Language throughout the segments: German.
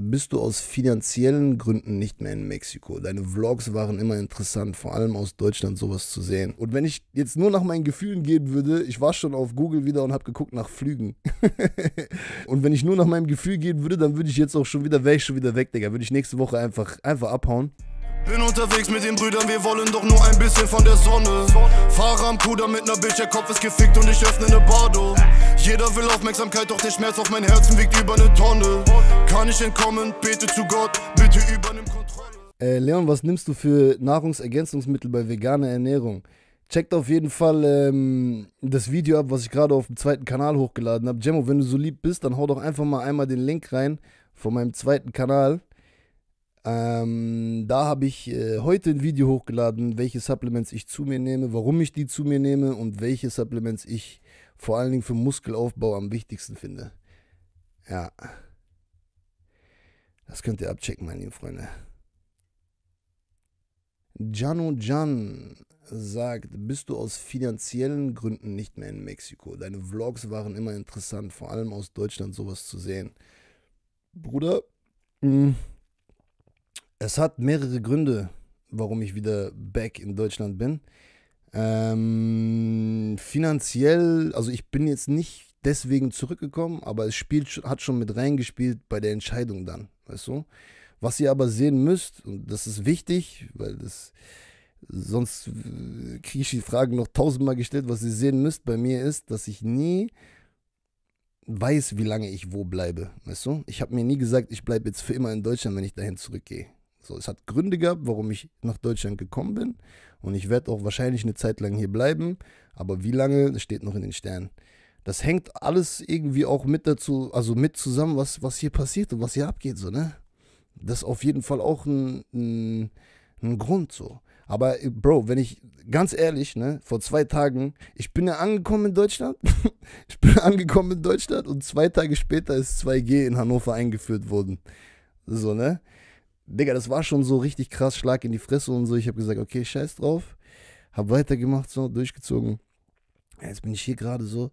bist du aus finanziellen Gründen nicht mehr in Mexiko. Deine Vlogs waren immer interessant, vor allem aus Deutschland sowas zu sehen. Und wenn ich jetzt nur nach meinen Gefühlen gehen würde, ich war schon auf Google wieder und habe geguckt nach Flügen. und wenn ich nur nach meinem Gefühl gehen würde, dann würde ich jetzt auch schon wieder, wäre ich schon wieder weg, Digga. Würde ich nächste Woche einfach, einfach abhauen. Bin unterwegs mit den Brüdern, wir wollen doch nur ein bisschen von der Sonne. Fahrer am Puder mit ner Bitch, der Kopf ist gefickt und ich öffne ne Bardo. Jeder will Aufmerksamkeit, doch der Schmerz auf mein Herzen wiegt über ne Tonne. Kann ich entkommen, bete zu Gott, bitte übernimm Kontrolle. Äh, Leon, was nimmst du für Nahrungsergänzungsmittel bei veganer Ernährung? Checkt auf jeden Fall ähm, das Video ab, was ich gerade auf dem zweiten Kanal hochgeladen habe. Gemmo, wenn du so lieb bist, dann hau doch einfach mal einmal den Link rein von meinem zweiten Kanal. Ähm, da habe ich äh, heute ein Video hochgeladen, welche Supplements ich zu mir nehme, warum ich die zu mir nehme und welche Supplements ich vor allen Dingen für Muskelaufbau am wichtigsten finde. Ja. Das könnt ihr abchecken, meine lieben Freunde. Jano Jan sagt, bist du aus finanziellen Gründen nicht mehr in Mexiko? Deine Vlogs waren immer interessant, vor allem aus Deutschland sowas zu sehen. Bruder, mh. Es hat mehrere Gründe, warum ich wieder back in Deutschland bin. Ähm, finanziell, also ich bin jetzt nicht deswegen zurückgekommen, aber es spielt, hat schon mit reingespielt bei der Entscheidung dann, weißt du? Was ihr aber sehen müsst, und das ist wichtig, weil das sonst kriege ich die Fragen noch tausendmal gestellt, was ihr sehen müsst bei mir ist, dass ich nie weiß, wie lange ich wo bleibe, weißt du? Ich habe mir nie gesagt, ich bleibe jetzt für immer in Deutschland, wenn ich dahin zurückgehe. So, es hat Gründe gehabt, warum ich nach Deutschland gekommen bin. Und ich werde auch wahrscheinlich eine Zeit lang hier bleiben. Aber wie lange, das steht noch in den Sternen. Das hängt alles irgendwie auch mit dazu, also mit zusammen, was, was hier passiert und was hier abgeht, so, ne? Das ist auf jeden Fall auch ein, ein, ein Grund, so. Aber, äh, Bro, wenn ich, ganz ehrlich, ne, vor zwei Tagen, ich bin ja angekommen in Deutschland. ich bin angekommen in Deutschland und zwei Tage später ist 2G in Hannover eingeführt worden. So, ne? Digga, das war schon so richtig krass, Schlag in die Fresse und so. Ich habe gesagt, okay, scheiß drauf. Hab weitergemacht, so, durchgezogen. jetzt bin ich hier gerade so.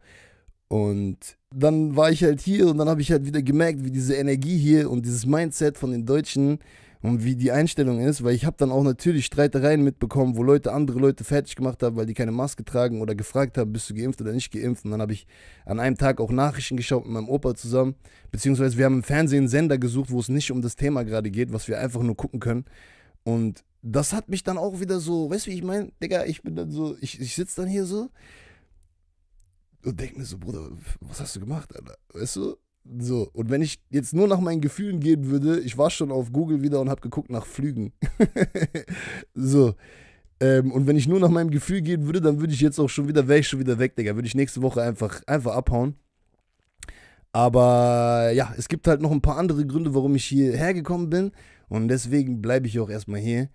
Und dann war ich halt hier und dann habe ich halt wieder gemerkt, wie diese Energie hier und dieses Mindset von den Deutschen, äh, und wie die Einstellung ist, weil ich habe dann auch natürlich Streitereien mitbekommen, wo Leute andere Leute fertig gemacht haben, weil die keine Maske tragen oder gefragt haben, bist du geimpft oder nicht geimpft. Und dann habe ich an einem Tag auch Nachrichten geschaut mit meinem Opa zusammen, beziehungsweise wir haben im Fernsehen einen Sender gesucht, wo es nicht um das Thema gerade geht, was wir einfach nur gucken können. Und das hat mich dann auch wieder so, weißt du, wie ich meine, Digga, ich bin dann so, ich, ich sitze dann hier so und denke mir so, Bruder, was hast du gemacht, Alter? Weißt du? So, und wenn ich jetzt nur nach meinen Gefühlen gehen würde, ich war schon auf Google wieder und habe geguckt nach Flügen. so. Ähm, und wenn ich nur nach meinem Gefühl gehen würde, dann würde ich jetzt auch schon wieder, wäre ich schon wieder weg, Digga. Würde ich nächste Woche einfach, einfach abhauen. Aber ja, es gibt halt noch ein paar andere Gründe, warum ich hierher gekommen bin. Und deswegen bleibe ich auch erstmal hier.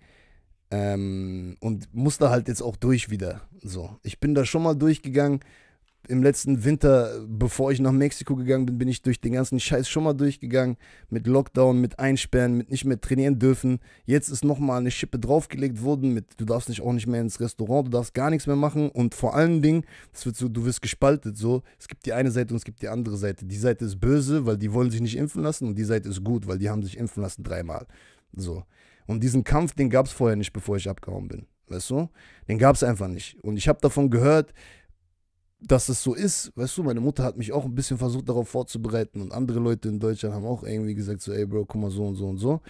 Ähm, und muss da halt jetzt auch durch wieder. So, ich bin da schon mal durchgegangen im letzten Winter, bevor ich nach Mexiko gegangen bin, bin ich durch den ganzen Scheiß schon mal durchgegangen. Mit Lockdown, mit Einsperren, mit nicht mehr trainieren dürfen. Jetzt ist nochmal eine Schippe draufgelegt worden mit, du darfst nicht auch nicht mehr ins Restaurant, du darfst gar nichts mehr machen. Und vor allen Dingen, wird so, du wirst gespaltet so. Es gibt die eine Seite und es gibt die andere Seite. Die Seite ist böse, weil die wollen sich nicht impfen lassen. Und die Seite ist gut, weil die haben sich impfen lassen dreimal. So. Und diesen Kampf, den gab es vorher nicht, bevor ich abgehauen bin. Weißt du? Den gab es einfach nicht. Und ich habe davon gehört, dass es so ist, weißt du, meine Mutter hat mich auch ein bisschen versucht darauf vorzubereiten und andere Leute in Deutschland haben auch irgendwie gesagt, so, ey Bro, guck mal so und so und so.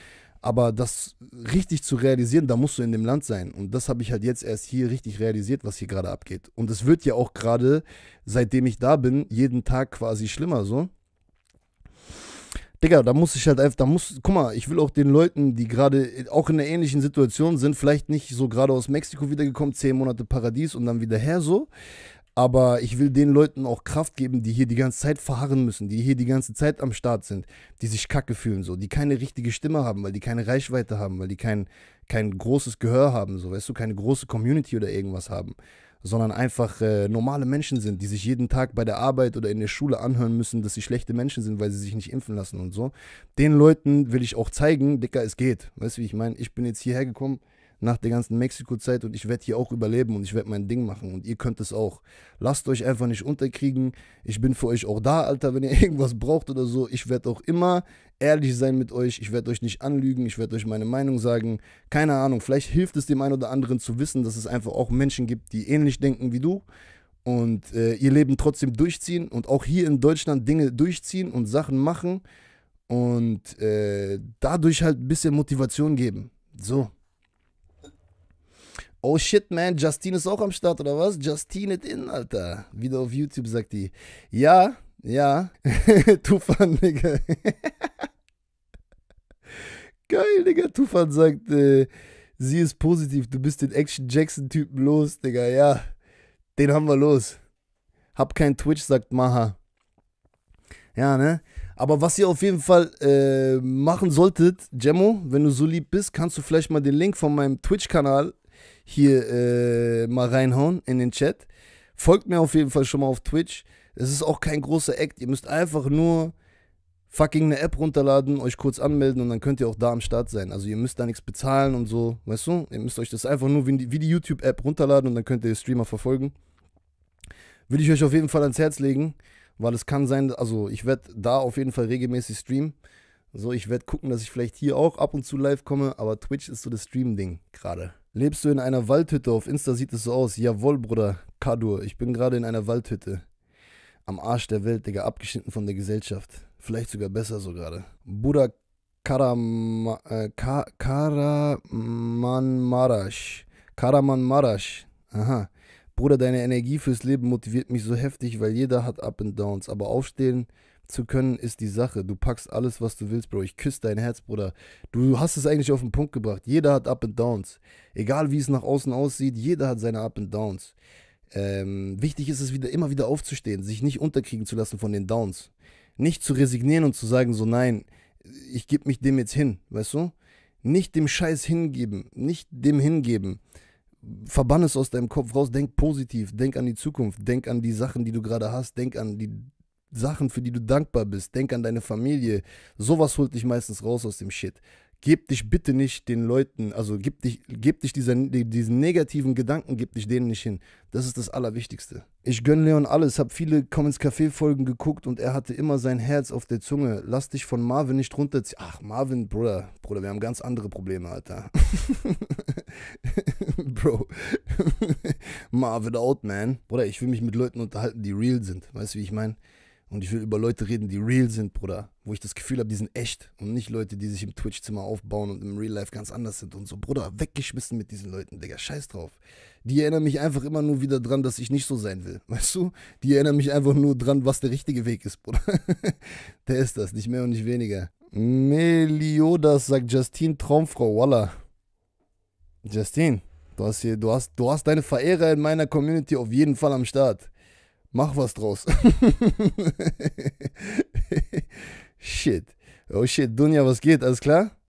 Aber das richtig zu realisieren, da musst du in dem Land sein. Und das habe ich halt jetzt erst hier richtig realisiert, was hier gerade abgeht. Und es wird ja auch gerade, seitdem ich da bin, jeden Tag quasi schlimmer so. Digga, da muss ich halt einfach, da muss, guck mal, ich will auch den Leuten, die gerade auch in einer ähnlichen Situation sind, vielleicht nicht so gerade aus Mexiko wiedergekommen, zehn Monate Paradies und dann wieder her so, aber ich will den Leuten auch Kraft geben, die hier die ganze Zeit verharren müssen, die hier die ganze Zeit am Start sind, die sich kacke fühlen, so, die keine richtige Stimme haben, weil die keine Reichweite haben, weil die kein, kein großes Gehör haben, so, weißt du, keine große Community oder irgendwas haben, sondern einfach äh, normale Menschen sind, die sich jeden Tag bei der Arbeit oder in der Schule anhören müssen, dass sie schlechte Menschen sind, weil sie sich nicht impfen lassen und so. Den Leuten will ich auch zeigen, Dicker, es geht. Weißt du, wie ich meine? Ich bin jetzt hierher gekommen nach der ganzen Mexiko-Zeit und ich werde hier auch überleben und ich werde mein Ding machen und ihr könnt es auch. Lasst euch einfach nicht unterkriegen. Ich bin für euch auch da, Alter, wenn ihr irgendwas braucht oder so. Ich werde auch immer ehrlich sein mit euch. Ich werde euch nicht anlügen. Ich werde euch meine Meinung sagen. Keine Ahnung, vielleicht hilft es dem einen oder anderen zu wissen, dass es einfach auch Menschen gibt, die ähnlich denken wie du und äh, ihr Leben trotzdem durchziehen und auch hier in Deutschland Dinge durchziehen und Sachen machen und äh, dadurch halt ein bisschen Motivation geben. So. Oh shit, man, Justine ist auch am Start, oder was? Justine it in, Alter. Wieder auf YouTube, sagt die. Ja, ja. Tufan, Digga. Geil, Digga. Tufan sagt, äh, sie ist positiv. Du bist den Action-Jackson-Typen los, Digga. Ja, den haben wir los. Hab kein Twitch, sagt Maha. Ja, ne? Aber was ihr auf jeden Fall äh, machen solltet, Gemmo, wenn du so lieb bist, kannst du vielleicht mal den Link von meinem Twitch-Kanal hier äh, mal reinhauen in den Chat. Folgt mir auf jeden Fall schon mal auf Twitch. Es ist auch kein großer Act. Ihr müsst einfach nur fucking eine App runterladen, euch kurz anmelden und dann könnt ihr auch da am Start sein. Also ihr müsst da nichts bezahlen und so, weißt du? Ihr müsst euch das einfach nur wie die, die YouTube-App runterladen und dann könnt ihr den Streamer verfolgen. Würde ich euch auf jeden Fall ans Herz legen, weil es kann sein, also ich werde da auf jeden Fall regelmäßig streamen. So, ich werde gucken, dass ich vielleicht hier auch ab und zu live komme, aber Twitch ist so das Stream-Ding gerade. Lebst du in einer Waldhütte? Auf Insta sieht es so aus. Jawohl, Bruder. Kadur, ich bin gerade in einer Waldhütte. Am Arsch der Welt, Digga, abgeschnitten von der Gesellschaft. Vielleicht sogar besser so gerade. Bruder Karam äh, Ka Karaman Marasch. Karaman Marasch. Aha. Bruder, deine Energie fürs Leben motiviert mich so heftig, weil jeder hat Up and Downs. Aber aufstehen zu können, ist die Sache. Du packst alles, was du willst, Bro. Ich küsse dein Herz, Bruder. Du hast es eigentlich auf den Punkt gebracht. Jeder hat Up and Downs. Egal wie es nach außen aussieht, jeder hat seine Up and Downs. Ähm, wichtig ist es wieder, immer wieder aufzustehen, sich nicht unterkriegen zu lassen von den Downs. Nicht zu resignieren und zu sagen, so nein, ich gebe mich dem jetzt hin, weißt du? Nicht dem Scheiß hingeben, nicht dem hingeben. Verbann es aus deinem Kopf raus, denk positiv, denk an die Zukunft, denk an die Sachen, die du gerade hast, denk an die Sachen, für die du dankbar bist. Denk an deine Familie. Sowas holt dich meistens raus aus dem Shit. Gib dich bitte nicht den Leuten, also gib dich, gib dich dieser, diesen negativen Gedanken, gib dich denen nicht hin. Das ist das Allerwichtigste. Ich gönne Leon alles, habe viele Comments Café Folgen geguckt und er hatte immer sein Herz auf der Zunge. Lass dich von Marvin nicht runterziehen. Ach, Marvin, Bruder, Bruder, wir haben ganz andere Probleme, Alter. Bro, Marvin out, man. Bruder, ich will mich mit Leuten unterhalten, die real sind. Weißt du, wie ich meine? Und ich will über Leute reden, die real sind, Bruder. Wo ich das Gefühl habe, die sind echt. Und nicht Leute, die sich im Twitch-Zimmer aufbauen und im Real Life ganz anders sind und so. Bruder, weggeschmissen mit diesen Leuten, Digga. Scheiß drauf. Die erinnern mich einfach immer nur wieder dran, dass ich nicht so sein will. Weißt du? Die erinnern mich einfach nur dran, was der richtige Weg ist, Bruder. der ist das, nicht mehr und nicht weniger. Meliodas sagt Justine Traumfrau. Walla. Justine, du hast, hier, du, hast, du hast deine Verehrer in meiner Community auf jeden Fall am Start. Mach was draus. shit. Oh shit, Dunja, was geht? Alles klar?